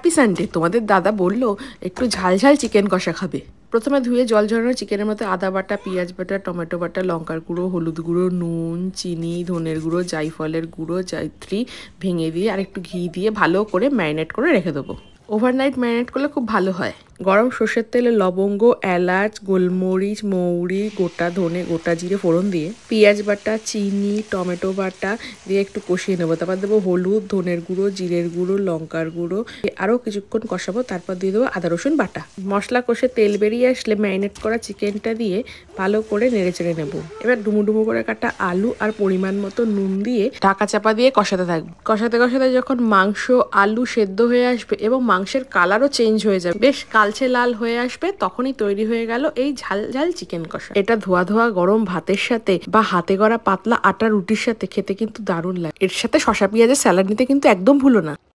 happy Sunday তোমাদের দাদা বলল একটু ঝাল ঝাল চিকেন কষা খাবে প্রথমে ধুয়ে জল ঝরানো চিকেনের মতো আদা বাটা পেঁয়াজ বাটা টমেটো বাটা লঙ্কার গুঁড়ো হলুদ গুঁড়ো নুন চিনি ধনের গুঁড়ো জাইফলের গুঁড়ো জায়ত্রী ভেঙে দিয়ে আর একটু ঘি দিয়ে ভালো করে ম্যারিনেট করে রেখে দেবো ওভারনাইট ম্যারিনেট করলে খুব ভালো হয় গরম সর্ষের তেলে লবঙ্গ এলাচ গোলমরিচ মৌরি গোটা ধনে গোটা জিরে ফোড়ন দিয়ে পেঁয়াজ বাটা চিনি টমেটো বাটা দিয়ে একটু কষিয়ে নেবো তারপর দেবো হলুদ ধনের গুঁড়ো জিরের গুঁড়ো লঙ্কার গুঁড়ো আরও কিছুক্ষণ কষাবো তারপর দিয়ে দেবো আদা রসুন বাটা মশলা কষে তেল বেরিয়ে আসলে ম্যারিনেট করা চিকেনটা দিয়ে ভালো করে নেড়ে চেড়ে নেবো এবার ডুমু ডুমু করে কাটা আলু আর পরিমাণ মতো নুন দিয়ে ঢাকা চাপা দিয়ে কষাতে থাকবো কষাতে কষাতে যখন মাংস আলু সেদ্ধ হয়ে আসবে এবং মাংসের কালারও চেঞ্জ হয়ে যাবে বেশ কাল লালচে লাল হয়ে আসবে তখনই তৈরি হয়ে গেল এই ঝাল ঝাল চিকেন কষা এটা ধোয়া ধোয়া গরম ভাতের সাথে বা হাতে গড়া পাতলা আটা রুটির সাথে খেতে কিন্তু দারুণ লাগে এর সাথে শশা পেঁয়াজের স্যালাড নিতে কিন্তু একদম ভুলো না